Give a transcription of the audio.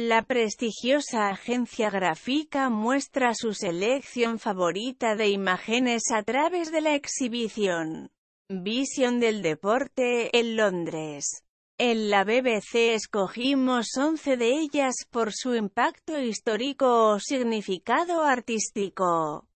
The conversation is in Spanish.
La prestigiosa agencia gráfica muestra su selección favorita de imágenes a través de la exhibición Vision del Deporte en Londres. En la BBC escogimos 11 de ellas por su impacto histórico o significado artístico.